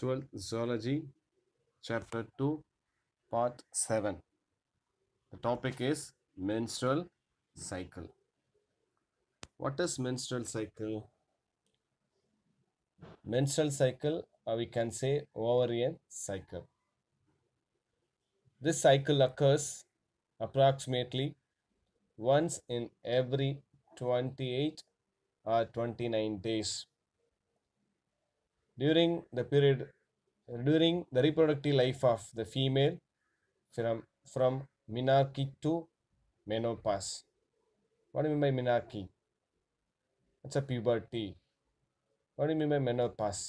12th Zoology, Chapter 2, Part 7. The topic is menstrual cycle. What is menstrual cycle? Menstrual cycle, or we can say ovarian cycle. This cycle occurs approximately once in every 28 or 29 days during the period during the reproductive life of the female from from menarche to menopause what do you mean by menarche it's a puberty what do you mean by menopause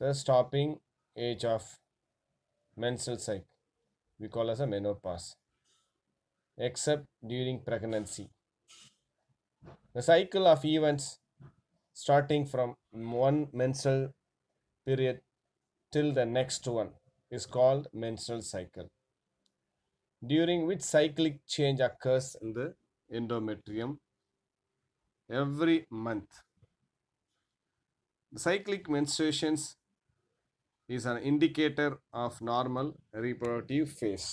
the stopping age of menstrual cycle we call as a menopause except during pregnancy the cycle of events starting from one menstrual period till the next one is called menstrual cycle during which cyclic change occurs in the endometrium every month the cyclic menstruations is an indicator of normal reproductive phase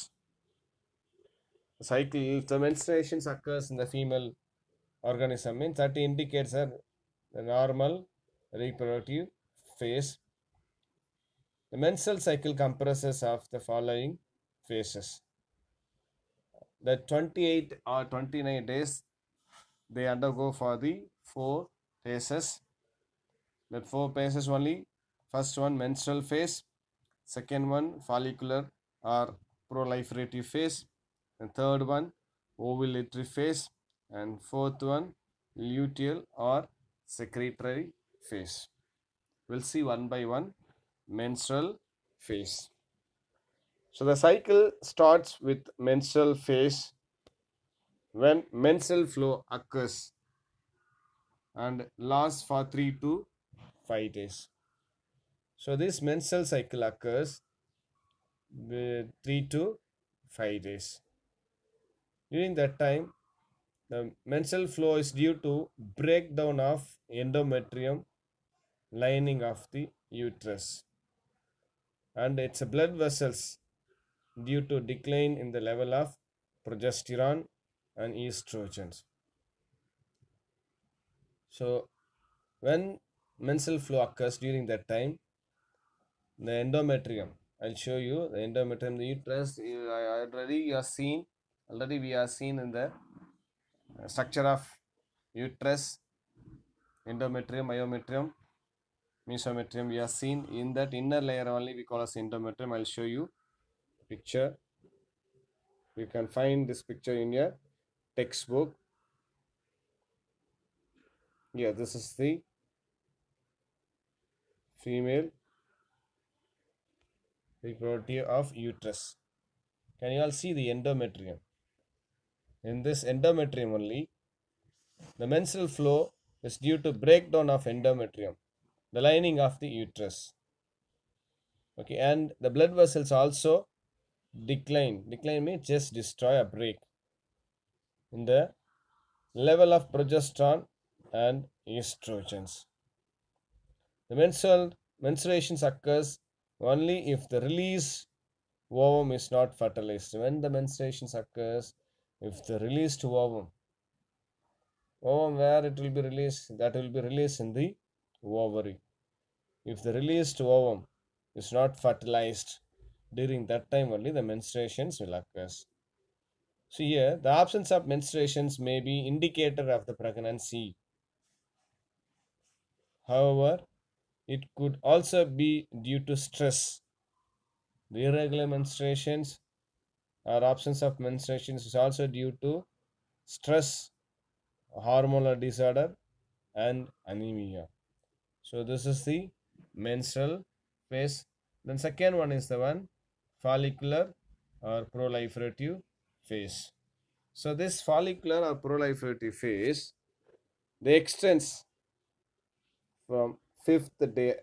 cycle if the menstruations occurs in the female organism means that indicates a the normal reproductive phase. The menstrual cycle comprises of the following phases. The 28 or 29 days they undergo for the four phases. The four phases only. First one menstrual phase, second one follicular or proliferative phase, and third one ovulatory phase, and fourth one luteal or secretory phase. We'll see one by one menstrual phase. So the cycle starts with menstrual phase when menstrual flow occurs and lasts for 3 to 5 days. So this menstrual cycle occurs 3 to 5 days. During that time, the menstrual flow is due to breakdown of endometrium lining of the uterus and its blood vessels due to decline in the level of progesterone and estrogens. So, when menstrual flow occurs during that time, the endometrium, I'll show you the endometrium, the uterus, I already you are seen, already we are seen in the structure of uterus, endometrium, myometrium, mesometrium we have seen in that inner layer only we call as endometrium. I will show you picture. You can find this picture in your textbook. Yeah, this is the female reproductive of uterus. Can you all see the endometrium? In this endometrium only, the menstrual flow is due to breakdown of endometrium, the lining of the uterus. Okay, and the blood vessels also decline. Decline means just destroy or break. In the level of progesterone and estrogens. The menstrual menstruations occurs only if the release ovum is not fertilized. When the menstruations occurs, if the released ovum ovum where it will be released that will be released in the ovary if the released ovum is not fertilized during that time only the menstruations will occur so here the absence of menstruations may be indicator of the pregnancy however it could also be due to stress the irregular menstruations or absence of menstruation is also due to stress, hormonal disorder, and anemia. So this is the menstrual phase. Then second one is the one follicular or proliferative phase. So this follicular or proliferative phase, they extends from fifth day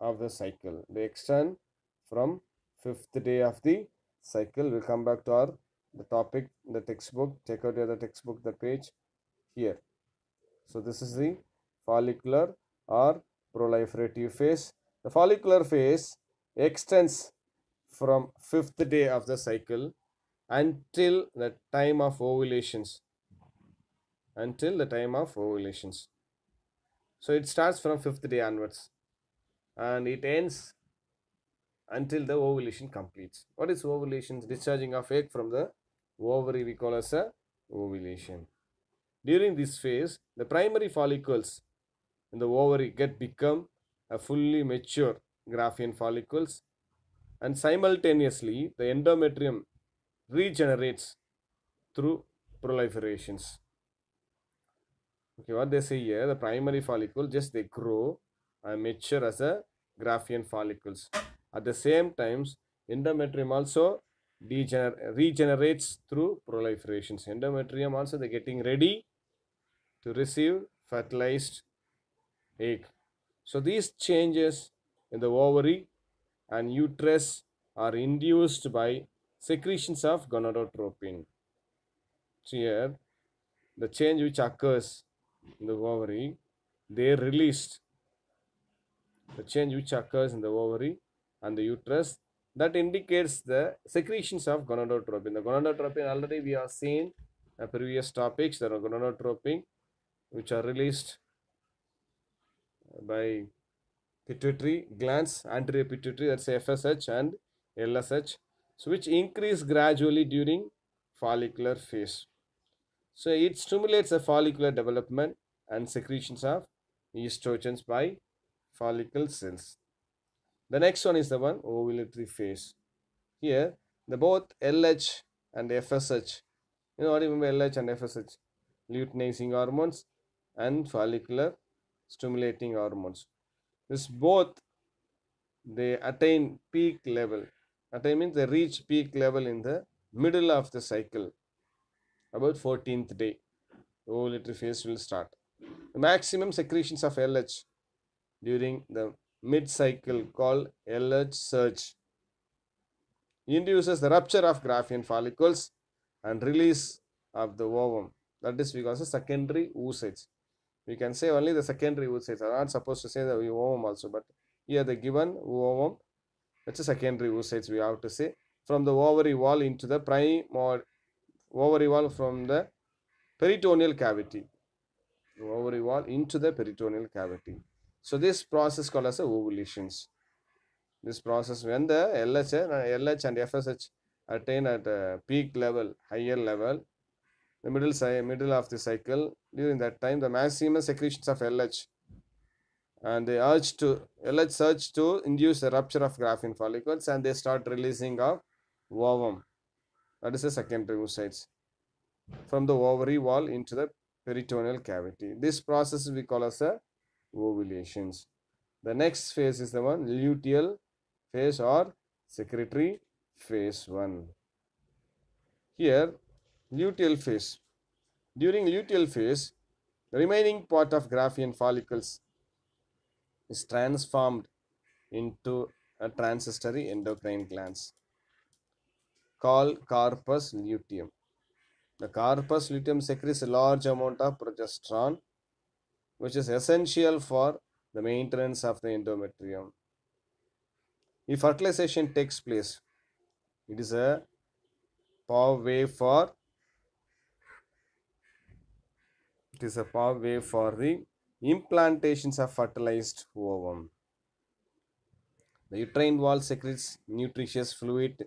of the cycle. They extend from fifth day of the cycle we'll come back to our the topic the textbook check out the other textbook the page here so this is the follicular or proliferative phase the follicular phase extends from fifth day of the cycle until the time of ovulations until the time of ovulations so it starts from fifth day onwards and it ends until the ovulation completes. What is ovulation? Discharging of egg from the ovary we call as a ovulation. During this phase, the primary follicles in the ovary get become a fully mature graphene follicles and simultaneously the endometrium regenerates through proliferations. Okay, what they say here, the primary follicle, just they grow and uh, mature as a graphene follicles. At the same times, endometrium also regenerates through proliferations. Endometrium also they're getting ready to receive fertilized egg. So these changes in the ovary and uterus are induced by secretions of gonadotropin. So here, the change which occurs in the ovary, they released. The change which occurs in the ovary, and the uterus that indicates the secretions of gonadotropin. The gonadotropin already we have seen in uh, previous topics that are gonadotropin which are released uh, by pituitary glands, anterior pituitary that's FSH and LSH so which increase gradually during follicular phase. So it stimulates the follicular development and secretions of estrogens by follicle cells. The next one is the one ovulatory phase. Here, the both LH and FSH, you know what you mean by LH and FSH? Luteinizing hormones and follicular stimulating hormones. This both, they attain peak level. Attain means they reach peak level in the middle of the cycle, about 14th day. Ovulatory phase will start. The maximum secretions of LH during the mid-cycle called LH surge. Induces the rupture of graphene follicles and release of the ovum. That is because of secondary oosage. We can say only the secondary oosage. are not supposed to say the ovum also, but here the given ovum, It's a secondary oosage we have to say. From the ovary wall into the prime or ovary wall from the peritoneal cavity. Ovary wall into the peritoneal cavity. So this process called as ovulations. This process when the LH, LH and FSH attain at a peak level, higher level, the middle, middle of the cycle, during that time the maximum secretions of LH and they urge to LH search to induce the rupture of graphene follicles and they start releasing of ovum. That is the secondary oocytes from the ovary wall into the peritoneal cavity. This process we call as a ovulations. The next phase is the one luteal phase or secretory phase 1. Here luteal phase. During luteal phase, the remaining part of graphene follicles is transformed into a transitory endocrine glands called corpus luteum. The corpus luteum secretes a large amount of progesterone which is essential for the maintenance of the endometrium. If fertilization takes place, it is a pathway for it is a pathway for the implantations of fertilized ovum. The uterine wall secretes nutritious fluid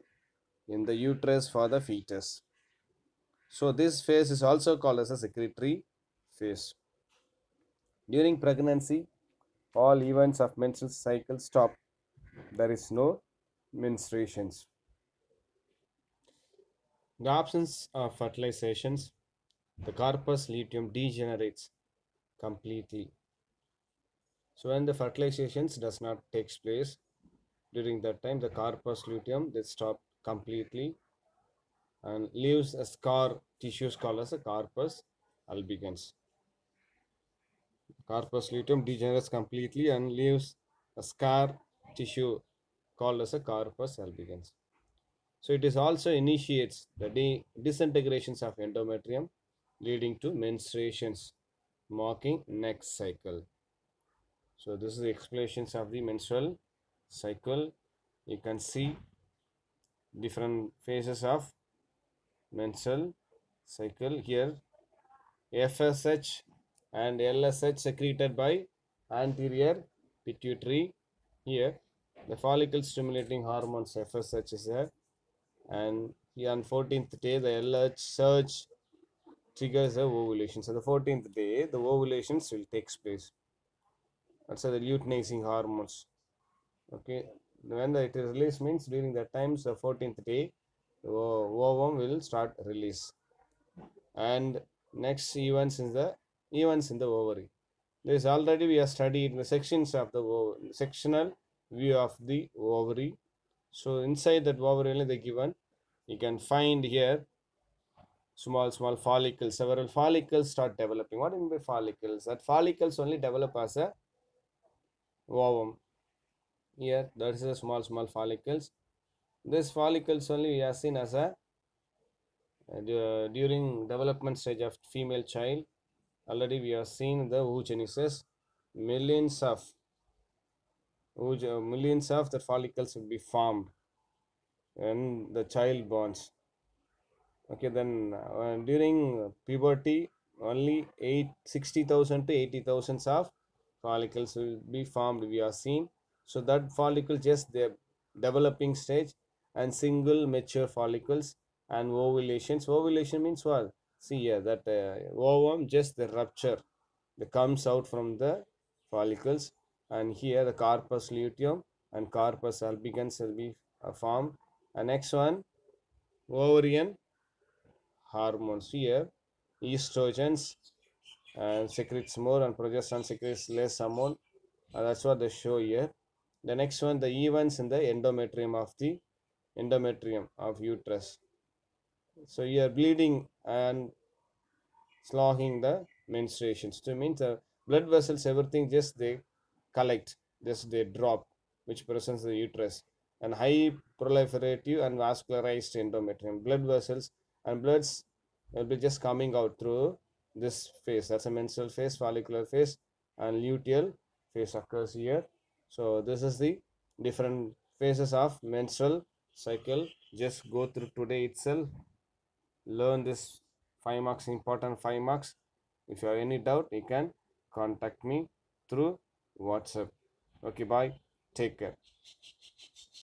in the uterus for the fetus. So this phase is also called as a secretory phase. During pregnancy, all events of menstrual cycle stop. There is no menstruations. The absence of fertilizations, the corpus luteum degenerates completely. So when the fertilizations does not takes place, during that time the corpus luteum they stop completely and leaves a scar tissues called as a corpus albicans. Corpus luteum degenerates completely and leaves a scar tissue called as a corpus albicans. So it is also initiates the de disintegrations of endometrium leading to menstruations marking next cycle. So this is the explanations of the menstrual cycle. You can see different phases of menstrual cycle here. FSH and LSH secreted by anterior pituitary here. The follicle stimulating hormones FSH is there and here on 14th day the LH surge triggers the ovulation. So the 14th day the ovulations will take place. That's the luteinizing hormones. Okay, when the, it is released means during that times the 14th day the ovum will start release and next events is the events in the ovary. This already we have studied the sections of the ovary, sectional view of the ovary. So inside that ovary only they given. You can find here small small follicles. Several follicles start developing. What do you mean by follicles? That follicles only develop as a ovum. Here that is a small small follicles. This follicles only we have seen as a uh, during development stage of female child already we have seen the who millions of uh, millions of the follicles will be formed and the child bonds okay then uh, during puberty only 8 60000 to 80000 of follicles will be formed we are seen so that follicle just the developing stage and single mature follicles and ovulations ovulation means what see here that uh, ovum just the rupture that comes out from the follicles and here the corpus luteum and corpus albicans will be uh, formed and next one ovarian hormones here estrogens and secretes more and progesterone secretes less amount. Uh, and that's what they show here the next one the events in the endometrium of the endometrium of uterus so here bleeding and slogging the menstruation. to means the blood vessels everything just they collect just they drop which presents the uterus and high proliferative and vascularized endometrium blood vessels and bloods will be just coming out through this phase that's a menstrual phase follicular phase and luteal phase occurs here so this is the different phases of menstrual cycle just go through today itself learn this 5 marks important 5 marks if you have any doubt you can contact me through whatsapp okay bye take care